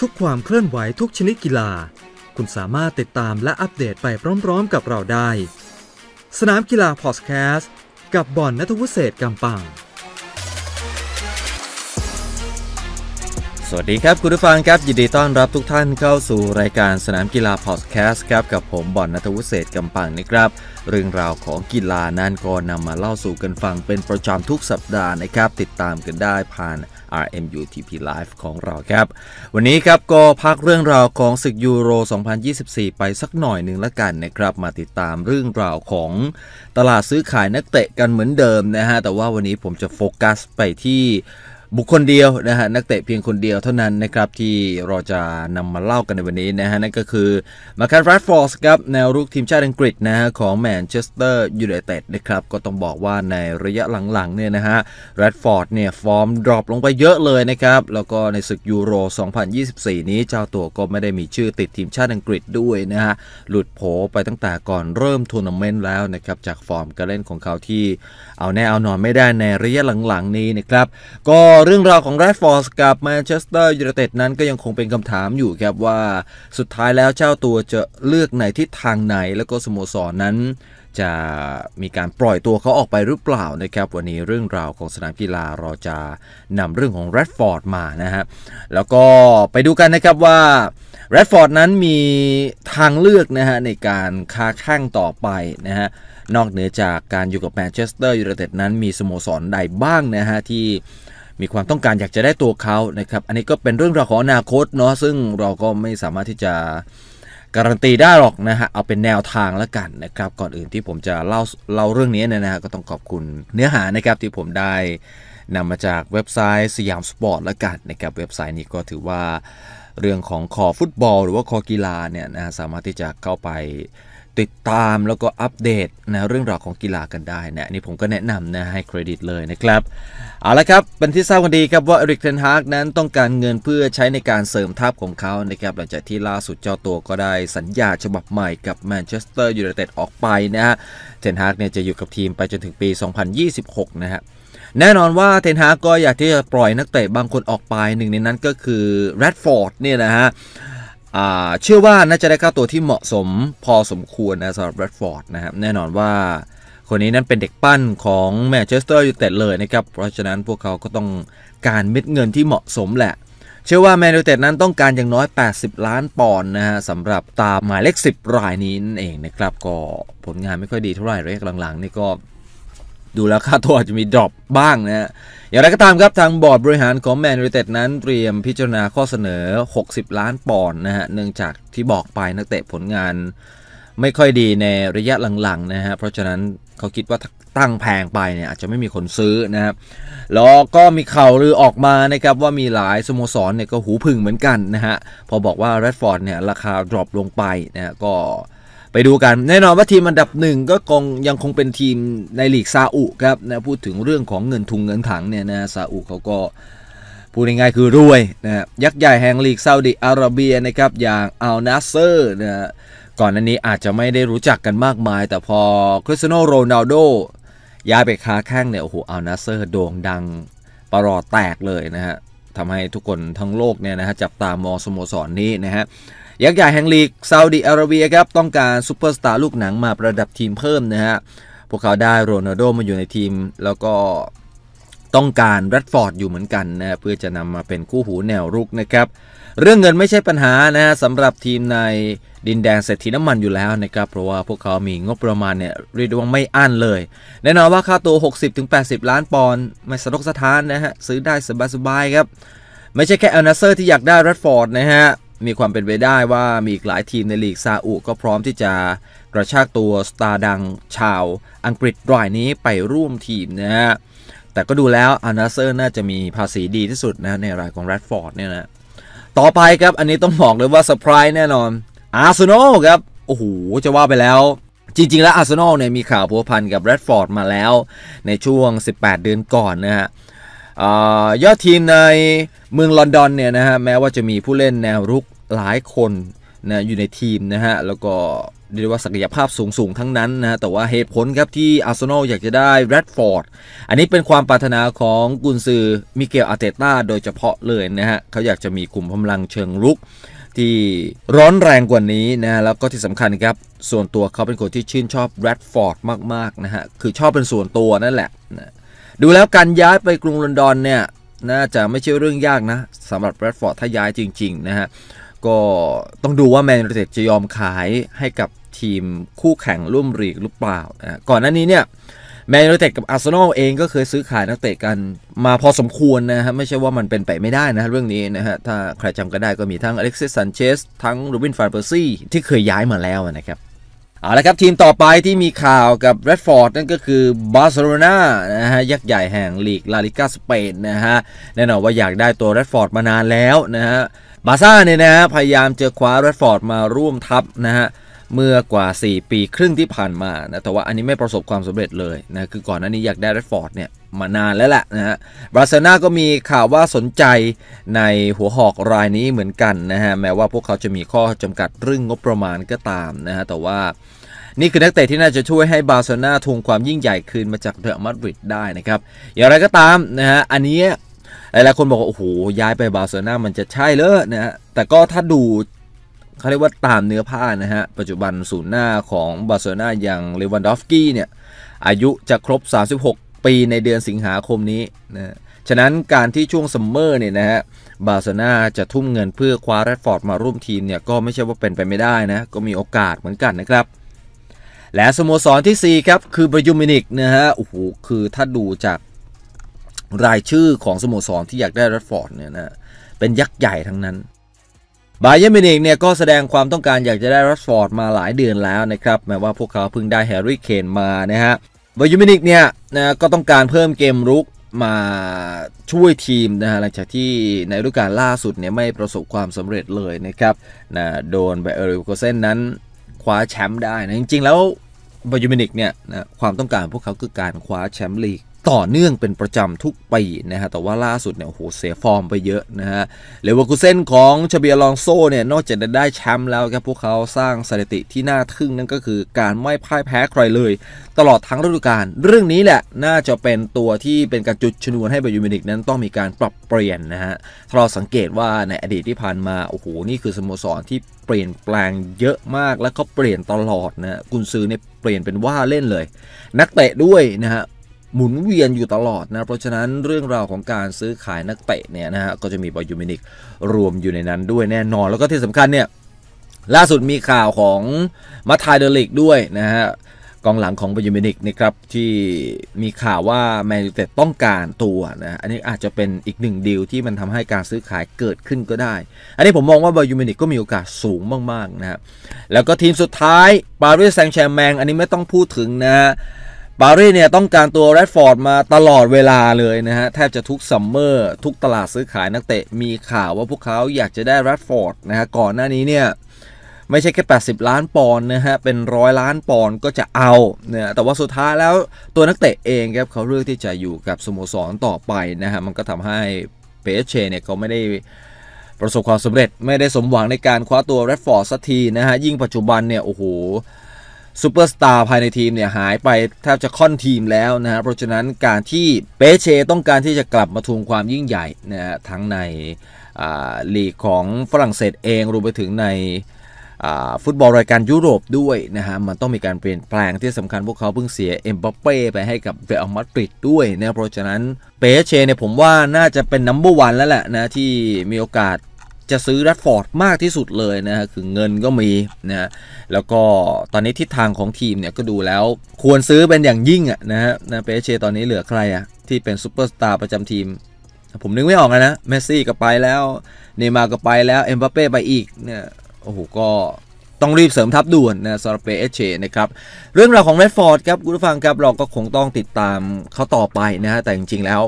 ทุกความเคลื่อนไหวทุกชนิดกีฬา คุณสามารถติดตามและอัปเดตไปพร้อมๆกับเราได้ สนามกีฬาพอดแคสต์กับบอลนัทวุฒิเศษกำปังวัสดีครับ คุณผู้ฟังครับยินดีต้อนรับทุกท่านเข้าสู่รายการสนามกีฬาพอดแคสต์ครับกับผมบอลนัทวุฒิเศษกำปังนะครับ เรื่องราวของกีฬานั้นก็นำมาเล่าสู่กันฟังเป็นประจำทุกสัปดาห์นะครับติดตามกันได้ผ่าน RMU TP Live ของเราครับ วันนี้ครับก็พักเรื่องราวของศึกยูโร 2024 ไปสักหน่อยหนึ่งละกันนะครับมาติดตามเรื่องราวของตลาดซื้อขายนักเตะกันเหมือนเดิมนะฮะแต่ว่าวันนี้ผมจะโฟกัสไปที่บุคคลเดียวนะฮะ นักเตะเพียงคนเดียวเท่านั้นนะครับที่เราจะนำมาเล่ากันในวันนี้นะฮะ นั่นก็คือ มาคันแรดฟอร์สครับ แนวรุกทีมชาติอังกฤษนะฮะ ของแมนเชสเตอร์ยูไนเต็ดนะครับ ก็ต้องบอกว่าในระยะหลังๆเนี่ยนะฮะ แรดฟอร์ดเนี่ย ฟอร์มดรอปลงไปเยอะเลยนะครับ แล้วก็ในศึกยูโร2024 นี้เจ้าตัวก็ไม่ได้มีชื่อติดทีมชาติอังกฤษด้วยนะฮะหลุดโผไปตั้งแต่ก่อนเริ่มทัวร์นาเมนต์แล้วนะครับจากฟอร์มการเล่นของเขาที่เอาแน่เอานอนไม่ได้ในระยะหลังๆนี้นะครับก็เรื่องราวของแรดฟอร์สกับแมนเชสเตอร์ยูไนเต็ดนั้นก็ยังคงเป็นคำถามอยู่ครับว่าสุดท้ายแล้วเจ้าตัวจะเลือกในทิศทางไหน แล้วก็สโมสรนนั้นจะมีการปล่อยตัวเขาออกไปหรือเปล่านะครับวันนี้เรื่องราวของสนามกีฬาเราจะนำเรื่องของแรดฟอร์ดมานะฮะแล้วก็ไปดูกันนะครับว่าแรดฟอร์ดนั้นมีทางเลือกนะฮะในการค้าแข้งต่อไปนะฮะนอกเหนือจากการอยู่กับแมนเชสเตอร์ยูไนเต็ดนั้นมีสโมสรใดบ้างนะฮะที่มีความต้องการอยากจะได้ตัวเขานะครับ อันนี้ก็เป็นเรื่องราวของอนาคตเนาะ ซึ่งเราก็ไม่สามารถที่จะการันตีได้หรอกนะฮะ เอาเป็นแนวทางแล้วกันนะครับ ก่อนอื่นที่ผมจะเล่าเล่าเรื่องนี้เนี่ยนะฮะก็ต้องขอบคุณเนื้อหานะครับที่ผมได้นำมาจากเว็บไซต์สยามสปอร์ตแล้วกันนะครับเว็บไซต์นี้ก็ถือว่าเรื่องของคอฟุตบอลหรือว่าคอกีฬาเนี่ยนะสามารถที่จะเข้าไปติดตามแล้วก็อัปเดตนะเรื่องราวของกีฬากันได้นะนี่ผมก็แนะนำนะให้เครดิตเลยนะครับเอาละครับเป็นที่ทราบกันดีครับว่าเอริกเทนฮากนั้นต้องการเงินเพื่อใช้ในการเสริมทัพของเขานะครับหลังจากที่ล่าสุดเจ้าตัวก็ได้สัญญาฉบับใหม่กับแมนเชสเตอร์ยูไนเต็ดออกไปนะฮะเทนฮากเนี่ยจะอยู่กับทีมไปจนถึงปี 2026นะฮะแน่นอนว่าเทนฮากก็อยากที่จะปล่อยนักเตะบางคนออกไปหนึ่งในนั้นก็คือแรดฟอร์ดเนี่ยนะฮะเชื่อว่าน่าจะได้ค่าตัวที่เหมาะสมพอสมควรนะสำหรับแรดฟอร์ดนะครับแน่นอนว่า คนนี้นั้นเป็นเด็กปั้นของแมนเชสเตอร์ยูไนเต็ดเลยนะครับ เพราะฉะนั้นพวกเขาก็ต้องการเม็ดเงินที่เหมาะสมแหละ เชื่อว่าแมนยูไนเต็ดนั้นต้องการอย่างน้อย 80 ล้านปอนด์นะฮะสำหรับตามหมายเลข 10 รายนี้นั่นเองนะครับ ก็ผลงานไม่ค่อยดีเท่าไหร่เลยหลังๆนี่ก็ดูแล้วค่าตัวอาจจะมีดรอปบ้างนะฮะอย่างไรก็ตามครับทางบอร์ดบริหารของแมนยูไนเต็ดนั้นเตรียมพิจารณาข้อเสนอ 60 ล้านปอนด์นะฮะเนื่องจากที่บอกไปนักเตะผลงาน ไม่ค่อยดีในระยะหลังๆนะฮะเพราะฉะนั้นเขาคิดว่าตั้งแพงไปเนี่ยอาจจะไม่มีคนซื้อนะครับแล้วก็มีข่าวลือออกมานะครับว่ามีหลายสโมสรเนี่ยก็หูพึ่งเหมือนกันนะฮะพอบอกว่าแรดฟอร์ดเนี่ยราคาดรอปลงไปนะก็ไปดูกันแน่นอนว่าทีมอันดับหนึ่งก็คง ยังคงเป็นทีมในลีกซาอุครับนะ พูดถึงเรื่องของเงินทุงเงินถังเนี่ยนะ ซาอุเขาก็ พูดง่ายๆคือรวยนะยักษ์ใหญ่แห่งลีกซาอุดิอาระเบียนะครับ อย่างอัลนาเซอร์นะก่อนอันนี้อาจจะไม่ได้รู้จักกันมากมายแต่พอคริสเตียโนโรนัลโดย้ายไปค้าแข้งเนี่ย โอ้โห อัลนาเซอร์โด่งดังประหลอดแตกเลยนะฮะทำให้ทุกคนทั้งโลกเนี่ยนะฮะจับตามองสโมสรนนี้นะฮะยักษ์ใหญ่แห่งลีกซาอุดิอาระเบียครับต้องการซูเปอร์สตาร์ลูกหนังมาประดับทีมเพิ่มนะฮะพวกเขาได้โรนัลโดมาอยู่ในทีม แล้วก็ต้องการแรดฟอร์ดอยู่เหมือนกันนะเพื่อจะนำมาเป็นคู่หูแนวรุกนะครับเรื่องเงินไม่ใช่ปัญหานะสำหรับทีมในดินแดงเศรษฐีน้ำมันอยู่แล้วนะครับเพราะว่าพวกเขามีงบประมาณเนี่ยเรียกว่าไม่อั้นเลย แน่นอนว่าค่าตัว 60-80 ล้านปอนด์ไม่สะทกสะท้านนะฮะซื้อได้สบายๆครับไม่ใช่แค่เอลนาเซอร์ที่อยากได้แรดฟอร์ดนะฮะมีความเป็นไปได้ว่ามีอีกหลายทีมในลีกซาอุก็พร้อมที่จะกระชากตัวสตาร์ดังชาวอังกฤษรายนี้ไปร่วมทีมนะฮะ แต่ก็ดูแล้วอานาเซอร์น่าจะมีภาษีดีที่สุดนะในรายของแรดฟอร์ดเนี่ยนะ ต่อไปครับอันนี้ต้องบอกเลยว่าเซอร์ไพรส์แน่นอนอาร์เซนอลครับโอ้โหจะว่าไปแล้ว จริงๆ แล้วอาร์เซนอลเนี่ยมีข่าวพัวพันกับแรดฟอร์ดมาแล้วในช่วง 18 เดือนก่อนนะฮะยอดทีมในเมืองลอนดอนเนี่ยนะฮะแม้ว่าจะมีผู้เล่นแนวรุกหลายคนนะอยู่ในทีมนะฮะแล้วก็เรียกว่าศักยภาพสูงสูงทั้งนั้นนะแต่ว่าเหตุผลครับที่อาร์เซนอลอยากจะได้แรดฟอร์ดอันนี้เป็นความปรารถนาของกุนซือมิเกลอาเตต้าโดยเฉพาะเลยนะฮะเขาอยากจะมีกลุ่มพลังเชิงลุกที่ร้อนแรงกว่านี้นะแล้วก็ที่สำคัญครับส่วนตัวเขาเป็นคนที่ชื่นชอบแรดฟอร์ดมากๆนะฮะคือชอบเป็นส่วนตัวนั่นแหละนะดูแล้วการย้ายไปกรุงลอนดอนเนี่ยน่าจะไม่ใช่เรื่องยากนะสำหรับแรดฟอร์ดถ้าย้ายจริงๆนะฮะก็ต้องดูว่าแมนยูเต็ดจะยอมขายให้กับทีมคู่แข่งร่วมลีกหรือเปล่านะก่อนหน้านี้ เนี่ยแมนยูเต็ดกับอาร์เซนอลเองก็เคยซื้อขายนักเตะกันมาพอสมควรนะฮะไม่ใช่ว่ามันเป็นไปไม่ได้นะเรื่องนี้นะฮะถ้าใครจำก็ได้ก็มีทั้งอเล็กซิสซันเชสทั้งรูบินฟานเปอร์ซี่ที่เคยย้ายมาแล้วนะครับเอาละครับทีมต่อไปที่มีข่าวกับแรดฟอร์ดนั่นก็คือบาร์เซโลนานะฮะยักษ์ใหญ่แห่งลีกลาลิกาสเปนนะฮะแน่นอนว่าอยากได้ตัวแรดฟอร์ดมานานแล้วนะฮะบาซ่าเนี่ยนะฮะพยายามเจอคว้าแรดฟอร์ดมาร่วมทัพนะฮะเมื่อกว่า 4 ปีครึ่งที่ผ่านมานะแต่ว่าอันนี้ไม่ประสบความสำเร็จเลยนะคือก่อนหน้านี้อยากได้แรดฟอร์ดเนี่ยมานานแล้วแหละนะฮะบาร์เซโลนาก็มีข่าวว่าสนใจในหัวหอกรายนี้เหมือนกันนะฮะแม้ว่าพวกเขาจะมีข้อจำกัดเรื่องงบประมาณก็ตามนะฮะแต่ว่า นี่คือนักเตะที่น่าจะช่วยให้บาร์เซโลนาทวงความยิ่งใหญ่คืนมาจากเรอัลมาดริดได้นะครับอย่างไรก็ตามนะฮะอันนี้หลายๆคนบอกว่า โอ้โห ย้ายไปบาร์เซโลนามันจะใช่เลยนะฮะ แต่ก็ถ้าดู เขาเรียกว่าตามเนื้อผ้านะฮะ ปัจจุบันศูนย์หน้าของบาร์เซโลนาอย่างเลวันดอฟกี้เนี่ย อายุจะครบ 36 ปีในเดือนสิงหาคมนี้นะ ฉะนั้นการที่ช่วงซัมเมอร์เนี่ยนะฮะ บาร์เซโลนาจะทุ่มเงินเพื่อคว้าแรดฟอร์ดมาร่วมทีมเนี่ยก็ไม่ใช่ว่าเป็นไปไม่ได้นะ ก็มีโอกาสเหมือนกันนะครับ และสโมสรที่ 4 ครับ คือบายูมินิกนะฮะ โอ้โห คือถ้าดูจากรายชื่อของสโมสรที่อยากได้รัดฟอร์ดเนี่ยนะ เป็นยักษ์ใหญ่ทั้งนั้น บาเยมินิกเนี่ยก็แสดงความต้องการอยากจะได้รัชฟอร์ดมาหลายเดือนแล้วนะครับ แม้ว่าพวกเขาเพิ่งได้แฮร์รี่เคนมานะฮะ บาเยมินิกเนี่ยนะก็ต้องการเพิ่มเกมรุกมาช่วยทีมนะฮะหลังจากที่ในฤดูกาลล่าสุดเนี่ยไม่ประสบความสำเร็จเลยนะครับ นะโดนแบเอร์ลิโกเซนนั้น คว้าแชมป์ได้นะ จริง ๆ แล้วบาเยมินิกเนี่ยนะความต้องการพวกเขาคือการคว้าแชมป์ลีกต่อเนื่องเป็นประจำทุกปีนะฮะแต่ว่าล่าสุดเนี่ยโหเสียฟอร์มไปเยอะนะฮะเลเวอร์คูเซนของชเบียลองโซเนี่ย นอกจากจะได้แชมป์แล้วครับพวกเขาสร้างสถิติที่น่าทึ่งนั่นก็คือการไม่พ่ายแพ้ใครเลย ตลอดทั้งฤดูกาล เรื่องนี้แหละ น่าจะเป็นตัวที่เป็นการจุดชนวนให้บายูมินิกนั้นต้องมีการปรับเปลี่ยนนะฮะ ถ้าเราสังเกตว่าในอดีตที่ผ่านมา โอ้โห นี่คือสโมสรที่เปลี่ยนแปลงเยอะมาก แล้วก็เปลี่ยนตลอดนะกุนซือเนี่ยเปลี่ยนเป็นว่าเล่นเลย นักเตะด้วยนะฮะหมุนเวียนอยู่ตลอดนะ เพราะฉะนั้นเรื่องราวของการซื้อขายนักเตะเนี่ยนะฮะก็จะมีบอยูมินิกรวมอยู่ในนั้นด้วยแน่นอน แล้วก็ที่สำคัญเนี่ย ล่าสุดมีข่าวของมาทายเดลิกด้วยนะฮะกองหลังของบอยูมินิกนะครับ ที่มีข่าวว่า แมนยูเต็ดต้องการตัวนะ อันนี้อาจจะเป็นอีกหนึ่งดีลที่มันทำให้การซื้อขายเกิดขึ้นก็ได้ อันนี้ผมมองว่าบอยูมินิกก็มีโอกาสสูงมากๆนะฮะแล้วก็ทีมสุดท้ายปารีสแซงต์แชร์แมงอันนี้ไม่ต้องพูดถึงนะฮะปารีสเนี่ยต้องการตัวแรดฟอร์ดมาตลอดเวลาเลยนะฮะแทบจะทุกซัมเมอร์ทุกตลาดซื้อขายนักเตะ มีข่าวว่าพวกเขาอยากจะได้แรดฟอร์ดนะฮะก่อนหน้านี้เนี่ยไม่ใช่แค่ 80 ล้านปอนด์นะฮะเป็นร้อยล้านปอนด์ก็จะเอาเนี่ยแต่ว่าสุดท้ายแล้วตัวนักเตะเองครับเขาเลือกที่จะอยู่กับสโมสรต่อไปนะฮะมันก็ทำให้เปเชเนี่ยเขาไม่ได้ประสบความสำเร็จไม่ได้สมหวังในการคว้าตัวแรดฟอร์ดสักทีนะฮะยิ่งปัจจุบันเนี่ยโอ้โหซูเปอร์สตาร์ภายในทีมเนี่ยหายไปแทบจะค่อนทีมแล้วนะฮะเพราะฉะนั้นการที่เปเชต้องการที่จะกลับมาทวงความยิ่งใหญ่นะฮะทั้งในลีกของฝรั่งเศสเองรวมไปถึงในฟุตบอลรายการยุโรปด้วยนะฮะมันต้องมีการเปลี่ยนแปลงที่สำคัญพวกเขาเพิ่งเสียเอ็มบัปเป้ไปให้กับเรอัลมาดริดด้วยนะเพราะฉะนั้นเปเชเนี่ยผมว่าน่าจะเป็นนัมเบอร์วันแล้วแหละนะที่มีโอกาสจะซื้อรัดฟอร์ดมากที่สุดเลยนะฮะคือเงินก็มีนะแล้วก็ตอนนี้ทิศทางของทีมเนี่ยก็ดูแล้ว ควรซื้อเป็นอย่างยิ่งอ่ะนะฮะนะเปเชตอนนี้เหลือใครอ่ะ ที่เป็นซูเปอร์สตาร์ประจำทีม ผมนึกไม่ออกนะเมสซี่ก็ไปแล้ว เนมาก็ไปแล้ว เอ็มบัปเป้ไปอีก เนี่ย โอ้โหก็ต้องรีบเสริมทัพด่วนนะสำหรับเปเอเชนะครับ เรื่องราวของเรดฟอร์ดครับ คุณผู้ฟังครับเราก็คงต้องติดตามเขาต่อไปนะฮะแต่จริง ๆ แล้ว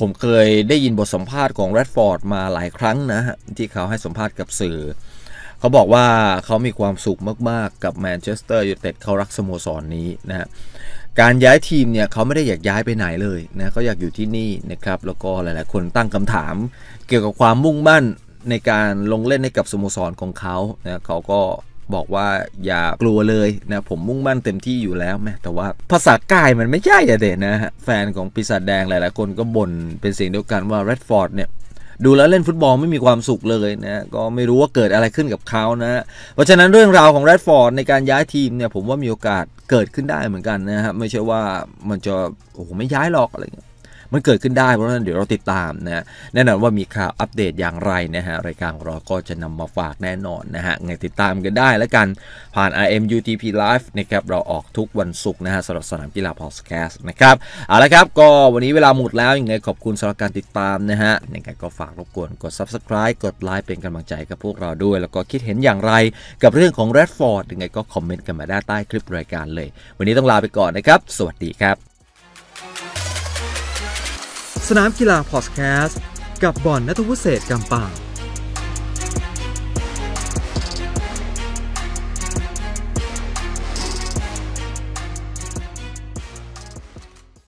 ผมเคยได้ยินบทสัมภาษณ์ของเรดฟอร์ดมาหลายครั้งนะฮะที่เขาให้สัมภาษณ์กับสื่อ เขาบอกว่าเขามีความสุขมากๆ กับแมนเชสเตอร์ยูไนเต็ดเขารักสโมสรนนี้นะฮะการย้ายทีมเนี่ย เขาไม่ได้อยากย้ายไปไหนเลยนะเขาอยากอยู่ที่นี่นะครับแล้วก็หลายๆ คนตั้งคำถาม เกี่ยวกับความมุ่งมั่นในการลงเล่นให้กับสโมสรของเขาเนะเขาก็บอกว่าอย่ากลัวเลยนะผมมุ่งมั่นเต็มที่อยู่แล้วแม่แต่ว่าภาษากายมันไม่ใช่อะเด็ดนะฮะแฟนของปีศาจแดงหลายๆคนก็บ่นเป็นเสียงเดียวกันว่าแรดฟอร์ดเนี่ยดูแล้วเล่นฟุตบอลไม่มีความสุขเลยนะก็ไม่รู้ว่าเกิดอะไรขึ้นกับเขานะเพราะฉะนั้นเรื่องราวของแรดฟอร์ดในการย้ายทีมเนี่ยผมว่ามีโอกาสเกิดขึ้นได้เหมือนกันนะฮะไม่ใช่ว่ามันจะโอ้โหไม่ย้ายหรอกอะไรเงี้ยมันเกิดขึ้นได้เพราะฉะนั้นเดี๋ยวเราติดตามนะแน่นอนว่ามีข่าวอัปเดตอย่างไรนะฮะรายการเราก็จะนำมาฝากแน่นอนนะฮะไงติดตามกันได้แล้วกันผ่าน RMUTP Live นะครับเราออกทุกวันศุกร์นะฮะสำหรับสนามกีฬาพอสแคสต์นะครับเอาละครับก็วันนี้เวลาหมดแล้ว ยังไงขอบคุณสำหรับการติดตามนะฮะยังไงก็ฝากรบกวนกด Subscribe กดไลค์เป็นกำลังใจกับพวกเราด้วย แล้วก็คิดเห็นอย่างไรกับเรื่องของ Redford ยังไงก็คอมเมนต์กันมาได้ใต้คลิปรายการเลยวันนี้ต้องลาไปก่อนนะครับ สวัสดีครับสนามกีฬาพอดแคสต์กับบอลนัทวุฒิเศษกำปาง